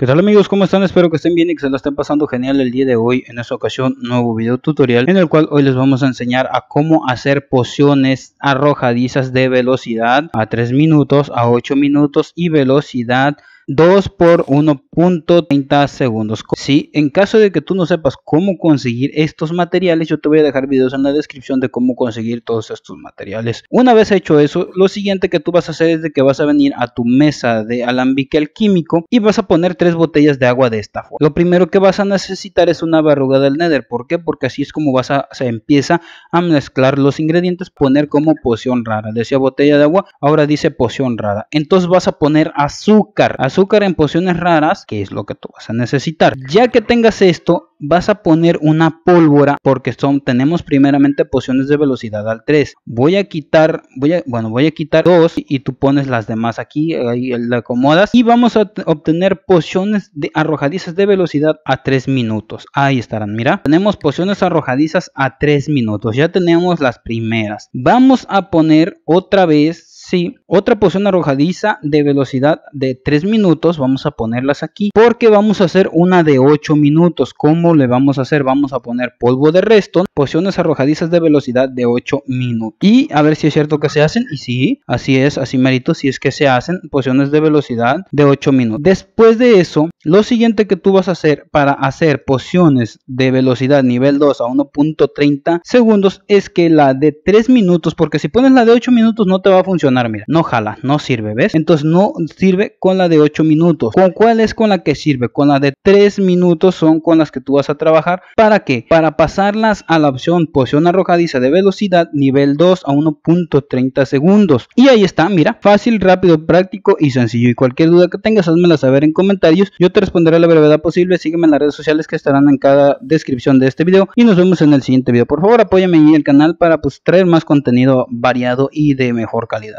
¿Qué tal amigos? ¿Cómo están? Espero que estén bien y que se lo estén pasando genial el día de hoy. En esta ocasión, nuevo video tutorial en el cual hoy les vamos a enseñar a cómo hacer pociones arrojadizas de velocidad a 3 minutos, a 8 minutos y velocidad 2 por 1.30 segundos. Si, en caso de que tú no sepas cómo conseguir estos materiales, yo te voy a dejar videos en la descripción de cómo conseguir todos estos materiales. Una vez hecho eso, lo siguiente que tú vas a hacer es de que vas a venir a tu mesa de alambique alquímico y vas a poner tres botellas de agua de esta forma. Lo primero que vas a necesitar es una barruga del nether. ¿Por qué? Porque así es como vas a, se empieza a mezclar los ingredientes, poner como poción rara. Decía botella de agua, ahora dice poción rara. Entonces vas a poner azúcar azúcar en pociones raras, que es lo que tú vas a necesitar. Ya que tengas esto, vas a poner una pólvora porque son, tenemos primeramente pociones de velocidad al 3. Voy a quitar, voy a, bueno, voy a quitar dos y tú pones las demás aquí, ahí la acomodas y vamos a obtener pociones de arrojadizas de velocidad a 3 minutos. Ahí estarán, mira. Tenemos pociones arrojadizas a 3 minutos. Ya tenemos las primeras. Vamos a poner otra vez sí. Otra poción arrojadiza de velocidad de 3 minutos, vamos a ponerlas aquí, porque vamos a hacer una de 8 minutos. ¿Cómo le vamos a hacer? Vamos a poner polvo de resto, pociones arrojadizas de velocidad de 8 minutos. Y a ver si es cierto que se hacen, y sí, así es, así merito, si es que se hacen pociones de velocidad de 8 minutos. Después de eso, lo siguiente que tú vas a hacer para hacer pociones de velocidad nivel 2 a 1.30 segundos es que la de 3 minutos, porque si pones la de 8 minutos no te va a funcionar mira, no jala, no sirve, ¿ves? Entonces no sirve con la de 8 minutos. ¿Con cuál es con la que sirve? Con la de 3 minutos son con las que tú vas a trabajar. ¿Para qué? Para pasarlas a la opción posición arrojadiza de velocidad nivel 2 a 1.30 segundos. Y ahí está, mira, fácil, rápido, práctico y sencillo. Y cualquier duda que tengas, házmela saber en comentarios. Yo te responderé a la brevedad posible. Sígueme en las redes sociales que estarán en cada descripción de este video. Y nos vemos en el siguiente video. Por favor, apóyame en el canal para pues, traer más contenido variado y de mejor calidad.